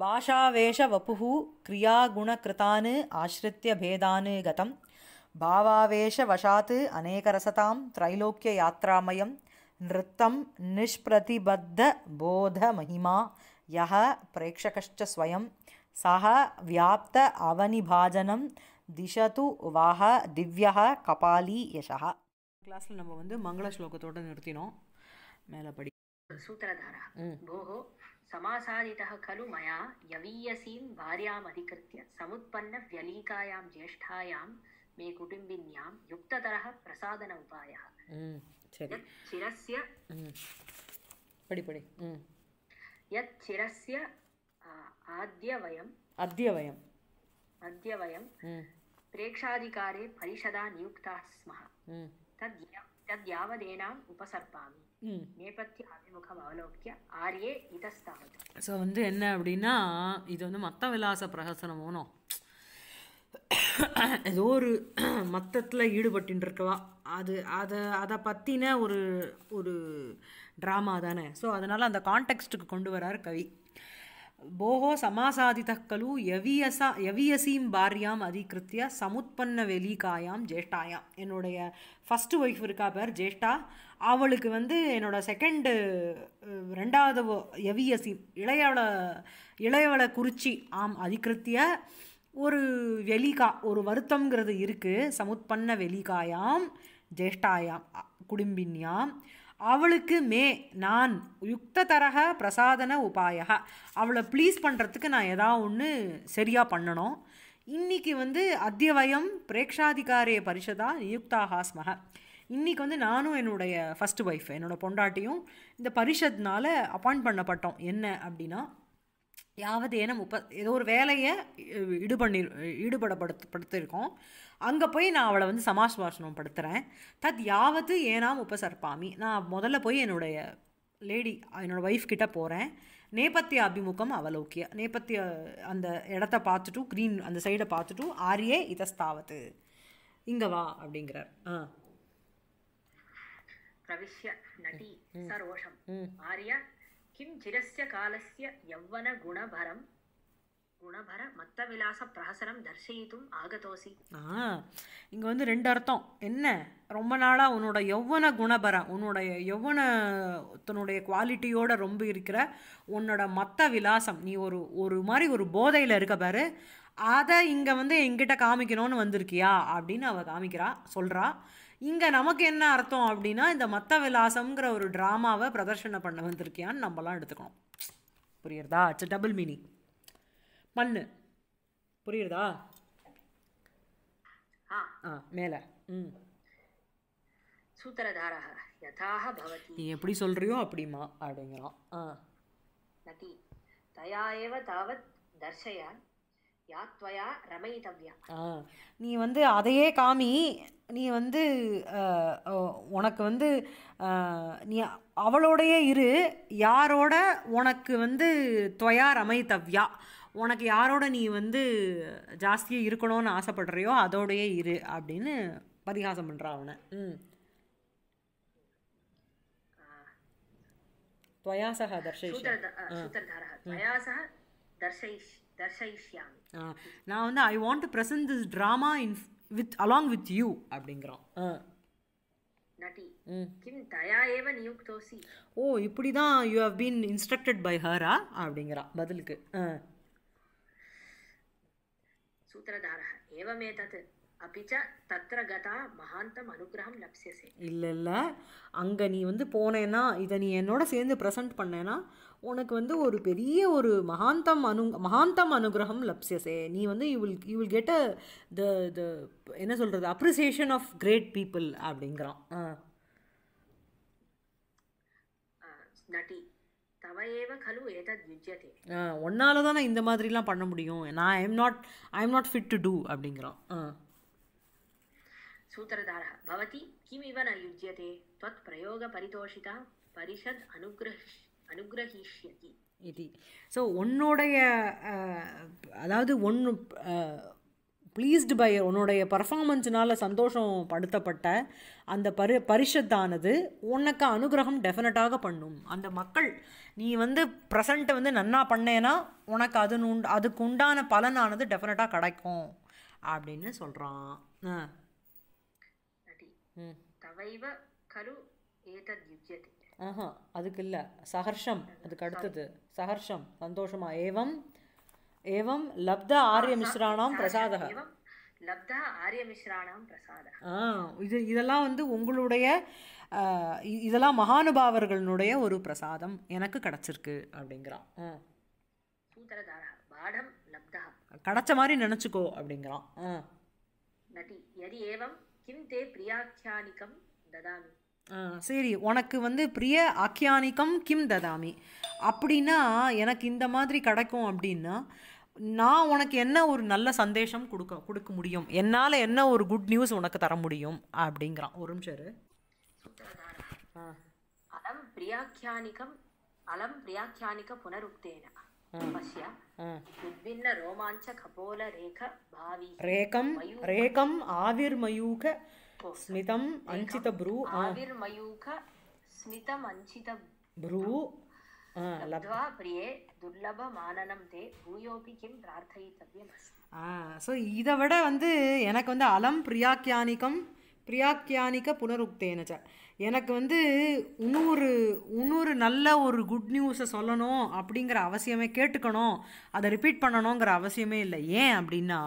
भाषावेशवपुः क्रियागुणकृतान् आश्रित्य भेदान् गतं भावावेशवशात् अनेकरसतां त्रैलोक्ययात्रामयं नृत्तं निष्प्रतिबद्धबोधमहिमा यः प्रेक्षकश्च स्वयं सः व्याप्त अवनिभाजनं திஷது வாக திவ்யா கபாலி யஷா கிளாஸில் நம்ம வந்து மங்கள ஸ்லோகத்தோடு நிறுத்தினோம் மேலே படி भोः समासादितः खलु मया यवीयसीं भार्याम् अधिकृत्य समुत्पन्नव्यलीकायां ज्येष्ठायां मे कुटुम्बिन्यां युक्ततरः प्रसादन उपायः यत् चिरस्य यत् चिरस्य प्रेक्षाधिकारे परिषदा नियुक्ताः स्मः तद् ஸோ வந்து என்ன அப்படின்னா இது வந்து மத்த விலாச பிரகசனம் ஓனோம் ஏதோ ஒரு மத்தத்தில் ஈடுபட்டு இருக்கவா அது அதை அதை பற்றின ஒரு ஒரு ட்ராமா தானே ஸோ அதனால் அந்த கான்டெக்ஸ்ட்டுக்கு கொண்டு வரார் கவி போகோ సమాసాదిత ఖలు యవీయస యవీయసీం భార్యాం அதிகிருத்திய సముత్పన్న வெலிகாயாம் ஜேஷ்டாயாம் என்னுடைய ஃபஸ்ட்டு ஒய்ஃப் இருக்கா பேர் ஜேஷ்டா அவளுக்கு வந்து என்னோட செகண்டு ரெண்டாவது யவியசீம் இளையவளை இளையவளை குறிச்சி ஆம் அதிகிருத்திய ஒரு வெலிகா ஒரு வருத்தங்கிறது இருக்குது சமுத்பன்ன வெலிகாயாம் ஜேஷ்டாயாம் குடும்பின்யாம் அவளுக்கு மே நான் யுக்த தரக பிரசாதன உபாயக அவளை ப்ளீஸ் பண்ணுறதுக்கு நான் எதா ஒன்று சரியாக பண்ணணும் இன்றைக்கி வந்து அத்தியவயம் பிரேக்ஷாதிகாரிய பரிஷதா நியுக்தா ஹாஸ்மக இன்றைக்கி வந்து நானும் என்னுடைய ஃபஸ்ட்டு ஒய்ஃப் என்னோடய பொண்டாட்டியும் இந்த பரிஷத்னால் அப்பாயிண்ட் பண்ணப்பட்டோம் என்ன அப்படின்னா யாவது யாவதேனும் உப்ப ஏதோ ஒரு வேலையை ஈடுபண்ணி ஈடுபடப்படுத்து படுத்திருக்கோம் அங்கே போய் நான் அவளை வந்து சமாஸ்வாசனம் படுத்துகிறேன் தத் யாவது ஏனாம் உபசர்ப்பாமி நான் முதல்ல போய் என்னுடைய லேடி என்னோடய ஒய்ஃப் கிட்டே போகிறேன் நேபத்திய அபிமுகம் அவலோக்கிய நேபத்திய அந்த இடத்த பார்த்துட்டும் க்ரீன் அந்த சைடை பார்த்துட்டும் ஆரியே இதஸ்தாவது இங்கே வா அப்படிங்கிறார் ஆ பிரவிஷ்ய நடி சரோஷம் ஆரியா கிம் காலசிய காலஸ்ய குணபரம் குணபர மத்த விலாச பிரஹசனம் தர்ஷயித்தும் ஆகதோசி ஆ இங்கே வந்து ரெண்டு அர்த்தம் என்ன ரொம்ப நாளாக உன்னோட யௌவன குணபரம் உன்னுடைய யௌவனத்தினுடைய குவாலிட்டியோட ரொம்ப இருக்கிற உன்னோட மத்த விலாசம் நீ ஒரு ஒரு மாதிரி ஒரு போதையில் இருக்க பாரு அதை இங்கே வந்து எங்கிட்ட காமிக்கணும்னு வந்திருக்கியா அப்படின்னு அவள் காமிக்கிறா சொல்கிறா இங்கே நமக்கு என்ன அர்த்தம் அப்படின்னா இந்த மத்த விலாசம்ங்கிற ஒரு ட்ராமாவை பிரதர்ஷனை பண்ண வந்திருக்கியான்னு நம்மலாம் எடுத்துக்கணும் புரியுறதா இட்ஸ் டபுள் மீனிங் மண்ணு புரியுறதா ஆ மேலே ம் சூத்திரதாரக யதாக பவதி நீ எப்படி சொல்றியோ அப்படிமா அப்படிங்கிறான் ஆ நதி தயா ஏவ தாவத் தர்ஷயான் யாத்வயா ரமயிதவ்யா நீ வந்து அதையே காமி நீ வந்து உனக்கு வந்து நீ அவளோடையே இரு யாரோட உனக்கு வந்து துவயா ரமயிதவ்யா உனக்கு யாரோட நீ வந்து ஜாஸ்தியாக இருக்கணும்னு ஆசைப்படுறியோ அதோடையே இரு அப்படின்னு பரிகாசம் பண்ணுறான் அவனை ம் துவயாசக தர்ஷயிஷ தர்ஷயிஷ் தர்சயிஷ்யாமி நான் வந்து I want to present this drama in with along with you அப்படிங்கிறான் நட்டி கிம் தயா ஏவ நியுக்தோசி ஓ இப்படி தான் you have been instructed by ஹரா அப்படிங்கிறா பதிலுக்கு சூத்திரதாரः एवमेतत् அப்படி தத்திர கதா மகாந்தம் அனுகிரகம் லப்சியசே இல்லை இல்லை அங்கே நீ வந்து போனேன்னா இதை நீ என்னோட சேர்ந்து ப்ரெசன்ட் பண்ணேன்னா உனக்கு வந்து ஒரு பெரிய ஒரு மகாந்தம் அனு மகாந்தம் அனுகிரகம் லப்சியசே நீ வந்து you will you will get a the என்ன சொல்கிறது அப்ரிசியேஷன் ஆஃப் கிரேட் பீப்புள் அப்படிங்கிறான் ஒன்னால தான் நான் இந்த மாதிரிலாம் பண்ண முடியும் நான் I'm not I not fit to do அப்படிங்கிறான் சூத்திரதாரா பவதி கிம் ந யுஜ்யதே त्वत्प्रयोगपरितोषिता அனுகிரகிஷ்யதி இது ஸோ உன்னுடைய அதாவது ஒன்று ப்ளீஸ்டு பை உன்னுடைய பர்ஃபார்மன்ஸ்னால் சந்தோஷம் படுத்தப்பட்ட அந்த பரி பரிஷத்தானது உனக்கு அனுகிரகம் டெஃபினட்டாக பண்ணும் அந்த மக்கள் நீ வந்து ப்ரெசண்ட்டை வந்து நன்னா பண்ணேன்னா உனக்கு அது அதுக்கு உண்டான பலனானது டெஃபினட்டாக கிடைக்கும் அப்படின்னு சொல்கிறான் ஆ தவைவ கரு ஏதத் யுஜ்யதி ஆஹா அதுக்கு இல்லை சஹர்ஷம் அதுக்கு அடுத்தது சஹர்ஷம் சந்தோஷமா ஏவம் ஏவம் லப்த ஆரிய மிஸ்ராணாம் பிரசாதக லப்தா ஆரியமிஸ்ராணாம் பிரசாதம் ஆ இது இதெல்லாம் வந்து உங்களுடைய இதெல்லாம் மகானுபாவர்களுடைய ஒரு பிரசாதம் எனக்கு கிடச்சிருக்கு அப்படிங்கிறான் பாடம் லப்தா கிடச்ச மாதிரி நினச்சிக்கோ அப்படிங்கிறான் நதி எதி ஏவம் கிம் தே பிரியாக்கியானிக்கம் ததாமி சரி உனக்கு வந்து பிரிய ஆக்கியானிக்கம் கிம் ததாமி அப்படின்னா எனக்கு இந்த மாதிரி கிடைக்கும் அப்படின்னா நான் உனக்கு என்ன ஒரு நல்ல சந்தேஷம் கொடுக்க கொடுக்க முடியும் என்னால் என்ன ஒரு குட் நியூஸ் உனக்கு தர முடியும் அப்படிங்கிறான் ஒரு நிமிஷம் அலம் பிரியாக்கியானிகம் அலம் பிரியாக்கியானிக புனருக்தேன ரோமாஞ்ச கபோல ரேக பாவி ரேகம் ரேகம் ஆவிர்மயூக स्मितम् अञ्चितभ्रू आविर्मयूख स्मितम् अञ्चितभ्रू ஸோ இதை விட வந்து எனக்கு வந்து அலம் பிரியாக்கியானிக்கம் பிரியாக்கியானிக்க புனருக்தேனச்ச எனக்கு வந்து இன்னொரு இன்னொரு நல்ல ஒரு குட் நியூஸை சொல்லணும் அப்படிங்கிற அவசியமே கேட்டுக்கணும் அதை ரிப்பீட் பண்ணணுங்கிற அவசியமே இல்லை ஏன் அப்படின்னா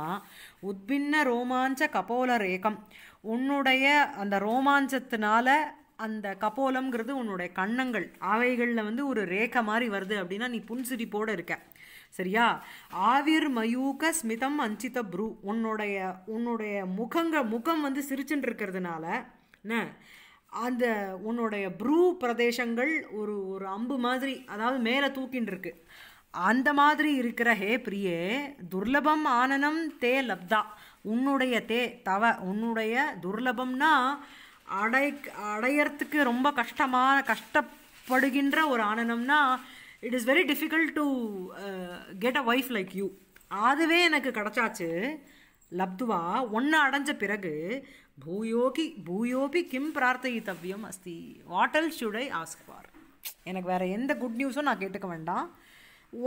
உத்பின்ன ரோமாஞ்ச கபோல ரேகம் உன்னுடைய அந்த ரோமாஞ்சத்தினால அந்த கபோலம்ங்கிறது உன்னுடைய கண்ணங்கள் அவைகளில் வந்து ஒரு ரேகை மாதிரி வருது அப்படின்னா நீ புன்சிரிப்போடு இருக்க சரியா ஆவிர் மயூக ஸ்மிதம் அஞ்சித ப்ரூ உன்னுடைய உன்னுடைய முகங்கள் முகம் வந்து சிரிச்சுட்டு இருக்கிறதுனால என்ன அந்த உன்னுடைய ப்ரூ பிரதேசங்கள் ஒரு ஒரு அம்பு மாதிரி அதாவது மேலே தூக்கின் இருக்கு அந்த மாதிரி இருக்கிற ஹே பிரியே துர்லபம் ஆனனம் தே லப்தா உன்னுடைய தே தவ உன்னுடைய துர்லபம்னா அடை அடையறதுக்கு ரொம்ப கஷ்டமான கஷ்டப்படுகின்ற ஒரு ஆனந்தம்னா it is very difficult to get a wife like you அதுவே எனக்கு கிடச்சாச்சு லப்துவா ஒன்று அடைஞ்ச பிறகு பூயோகி பூயோபி கிம் பிரார்த்தயித்தவ்யம் அஸ்தி what all should I ask for எனக்கு வேறு எந்த குட் நியூஸும் நான் கேட்டுக்க வேண்டாம்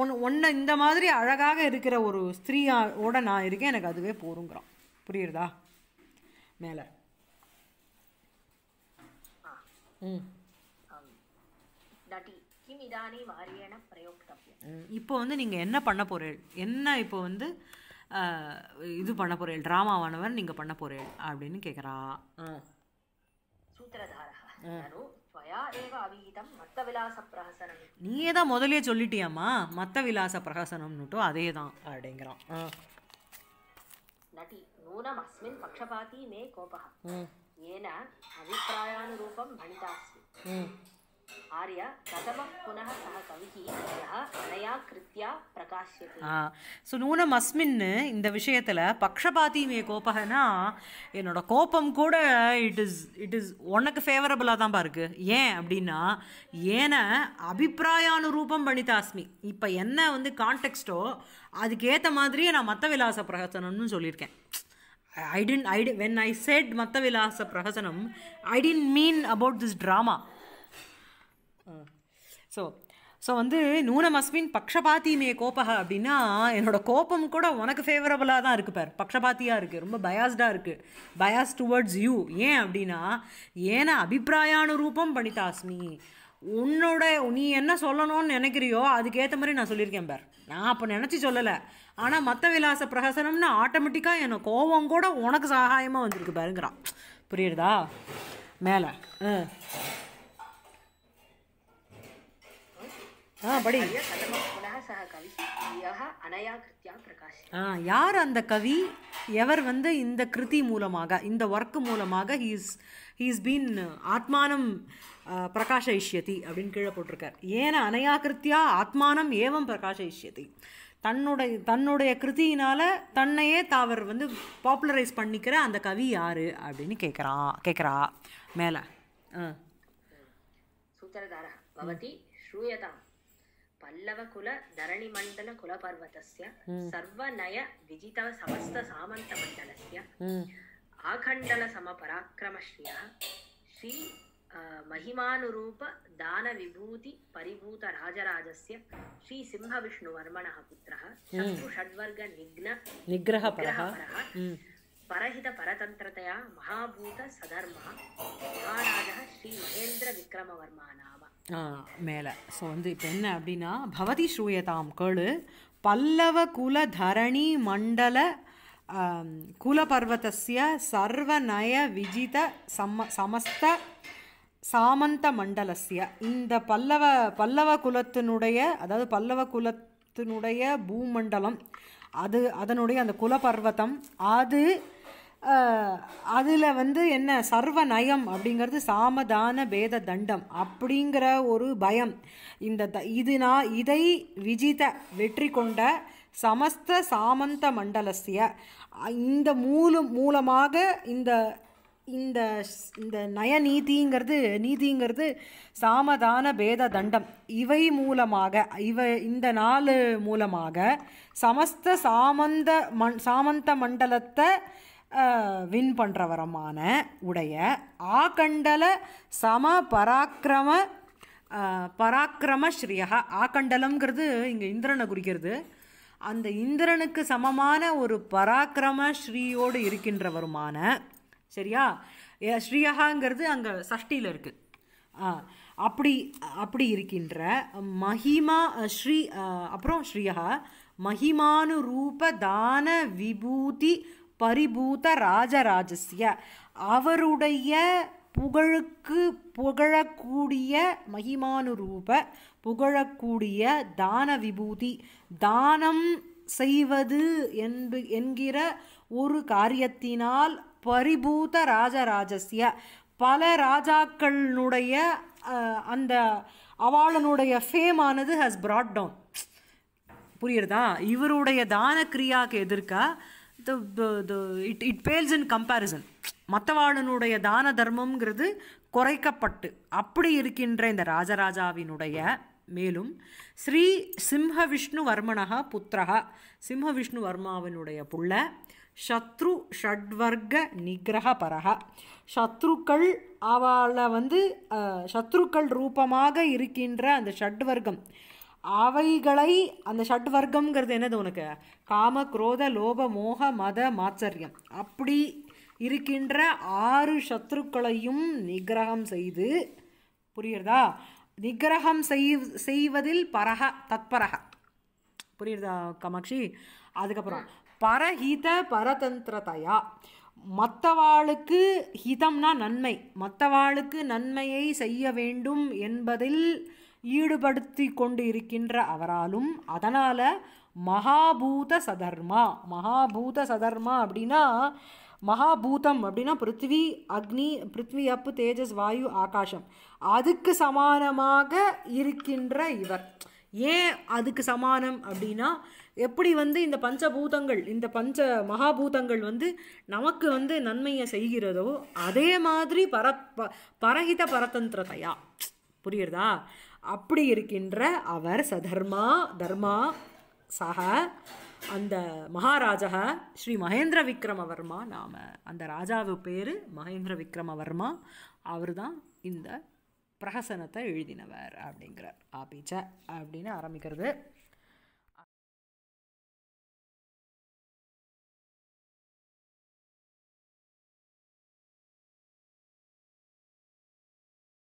ஒன் ஒன்று இந்த மாதிரி அழகாக இருக்கிற ஒரு ஸ்திரீயோட நான் இருக்கேன் எனக்கு அதுவே போருங்கிறான் புரியுறதா மேலே ம் இப்போ வந்து நீங்கள் என்ன பண்ண போறீர்கள் என்ன இப்போ வந்து இது பண்ண போகிறீள் ட்ராமாவானவர் நீங்கள் பண்ண போகிறீள் அப்படின்னு கேட்குறா நீயே தான் முதலே சொல்லிட்டியாமா மத்த விலாச பிரகாசனம்னுட்டும் அதே தான் அப்படிங்கிறான் நட்டி அஸ்மின் பக்ஷபாதி மே கோபா ஏன அபிப்பிராயானுரூபம் பணிதாஸ்மி ஆர்யா புனः ஸோ நூனம் அஸ்மின்னு இந்த விஷயத்தில் பக்ஷபாதி மே கோபகனா என்னோட கோபம் கூட இட் இஸ் இட் இஸ் உனக்கு ஃபேவரபுளாக தான்ப்பா இருக்குது ஏன் அப்படின்னா ஏன அபிப்பிராயானுரூபம் பணிதாஸ்மி இப்போ என்ன வந்து கான்டெக்ஸ்டோ அதுக்கேற்ற மாதிரியே நான் மத்த விலாச பிரகசனம்னு சொல்லியிருக்கேன் I tend I when I said மத்த விலாச பிரகசனம் I tend mean about this drama so so வந்து நூனமஸ்மின் பக்ஷபாத்தி பக்ஷபாத்தியுமே கோப்பக அப்படின்னா என்னோடய கோப்பம் கூட உனக்கு ஃபேவரபுளாக தான் இருக்குது பார் பக்ஷபாத்தியாக இருக்குது ரொம்ப பயாஸ்டாக இருக்குது பயாஸ் டுவர்ட்ஸ் யூ ஏன் அப்படின்னா ஏன்னா ரூபம் பண்ணித்தாஸ்மி உன்னோட நீ என்ன சொல்லணும்னு நினைக்கிறியோ அதுக்கேற்ற மாதிரி நான் சொல்லியிருக்கேன் பார் நான் அப்போ நினச்சி சொல்லலை ஆனால் மற்ற விலாச பிரகசனம்னு ஆட்டோமேட்டிக்காக என்ன கோவம் கூட உனக்கு சகாயமாக வந்திருக்கு பாருங்கிறான் புரியுறதா மேலே படி யார் அந்த கவி எவர் வந்து இந்த கிருதி மூலமாக இந்த ஒர்க் மூலமாக ஹீஸ் ஹீஸ் பீன் ஆத்மானம் பிரகாஷ இஷ்யதி அப்படின்னு கீழே போட்டிருக்கார் ஏன்னா அனையா கிருத்தியா ஆத்மானம் ஏவம் பிரகாஷ இஷ்யதி தன்னுடைய தன்னுடைய கிருத்தியினால் தன்னையே தாவர் வந்து பாப்புலரைஸ் பண்ணிக்கிற அந்த கவி யார் அப்படின்னு கேட்குறான் கேட்குறா மேலே ஆ சுத்தரதாரா பவதி ஸ்ரூயதா பல்லவகுல धरणिमण्डल कुलपर्वतस्य सर्वनय विजितव समस्त सामन्तमण्डलस्य आखण्डल समपराक्रमश्रियः श्री महिमानुरूप दानविभूति परिभूत राजराजस्य श्री सिंहविष्णुवर्मणः पुत्रः शत्रु षड्वर्ग निघ्न निग्रहपरः परहित परतन्त्रतया महाभूत सधर्मः महाराजः श्री महेन्द्र विक्रमवर्मा नाम மேலே ஸோ வந்து இப்போ என்ன அப்படின்னா பவதி ஸ்ரூயதாம் கேளு பல்லவ குல தரணி மண்டல குலபர்வத்திய சர்வநய விஜித சம்ம சமஸ்த சாமந்த மண்டலஸ்ய இந்த பல்லவ பல்லவ குலத்தினுடைய அதாவது பல்லவ குலத்தினுடைய பூமண்டலம் அது அதனுடைய அந்த குலபர்வத்தம் அது அதில் வந்து என்ன சர்வ நயம் அப்படிங்கிறது சாமதான பேத தண்டம் அப்படிங்கிற ஒரு பயம் இந்த த இது நான் இதை விஜித வெற்றி கொண்ட சமஸ்த சாமந்த மண்டலசிய இந்த மூலம் மூலமாக இந்த இந்த இந்த நய நீதிங்கிறது நீதிங்கிறது சாமதான பேத தண்டம் இவை மூலமாக இவை இந்த நாள் மூலமாக சமஸ்த சாமந்த மண் சாமந்த மண்டலத்தை வின் பண்ணுறவரமான உடைய ஆகண்டல சம பராக்கிரம பராக்கிரம ஸ்ரீயா ஆகண்டலம்ங்கிறது இங்கே இந்திரனை குறிக்கிறது அந்த இந்திரனுக்கு சமமான ஒரு பராக்கிரம ஸ்ரீயோடு இருக்கின்றவருமான சரியா ஸ்ரீயகாங்கிறது அங்கே சஷ்டியில் இருக்குது அப்படி அப்படி இருக்கின்ற மஹிமா ஸ்ரீ அப்புறம் ஸ்ரீயா ரூப தான விபூதி பரிபூத ராஜராஜஸ்ய அவருடைய புகழுக்கு புகழக்கூடிய மகிமானுரூப புகழக்கூடிய தான விபூதி தானம் செய்வது என்பு என்கிற ஒரு காரியத்தினால் பரிபூத ராஜராஜஸ்ய பல ராஜாக்களினுடைய அந்த அவாளனுடைய ஃபேமானது ஹஸ் ப்ராட் டவுன் புரியுறதா இவருடைய தான கிரியாக்கு எதிர்க்க the it it pales in comparison மற்றவாளனுடைய தான தர்மங்கிறது குறைக்கப்பட்டு அப்படி இருக்கின்ற இந்த ராஜராஜாவினுடைய மேலும் ஸ்ரீ சிம்ஹ விஷ்ணுவர்மனகா புத்திரகா சிம்ஹ வர்மாவினுடைய புள்ள சத்ரு ஷட்வர்க்க நிகிரக பரகா சத்ருக்கள் அவளை வந்து சத்ருக்கள் ரூபமாக இருக்கின்ற அந்த ஷட்வர்க்கம் அவைகளை அந்த ஷட் வர்க்கம்ங்கிறது என்னது உனக்கு காம குரோத லோப மோக மத மாச்சரியம் அப்படி இருக்கின்ற ஆறு சத்ருக்களையும் நிகிரகம் செய்து புரியுறதா நிகிரகம் செய் செய்வதில் பரக தத்பரக புரியுறதா காமாட்சி அதுக்கப்புறம் பரஹித பரதந்திரதையா மற்றவாளுக்கு ஹிதம்னா நன்மை மற்றவாளுக்கு நன்மையை செய்ய வேண்டும் என்பதில் ஈடுபடுத்தி கொண்டு இருக்கின்ற அவராலும் அதனால் மகாபூத சதர்மா மகாபூத சதர்மா அப்படின்னா மகாபூதம் அப்படின்னா பிருத்வி அக்னி பிருத்வி அப்பு தேஜஸ் வாயு ஆகாஷம் அதுக்கு சமானமாக இருக்கின்ற இவர் ஏன் அதுக்கு சமானம் அப்படின்னா எப்படி வந்து இந்த பஞ்சபூதங்கள் இந்த பஞ்ச மகாபூதங்கள் வந்து நமக்கு வந்து நன்மையை செய்கிறதோ அதே மாதிரி பர பரஹித பரதந்திரதையா புரியுறதா அப்படி இருக்கின்ற அவர் சதர்மா தர்மா சக அந்த மகாராஜா ஸ்ரீ மகேந்திர விக்ரமவர்மா நாம் அந்த ராஜாவு பேர் மகேந்திர விக்ரமவர்மா அவர் தான் இந்த பிரகசனத்தை எழுதினவர் அப்படிங்கிறார் ஆபீச்ச அப்படின்னு ஆரம்பிக்கிறது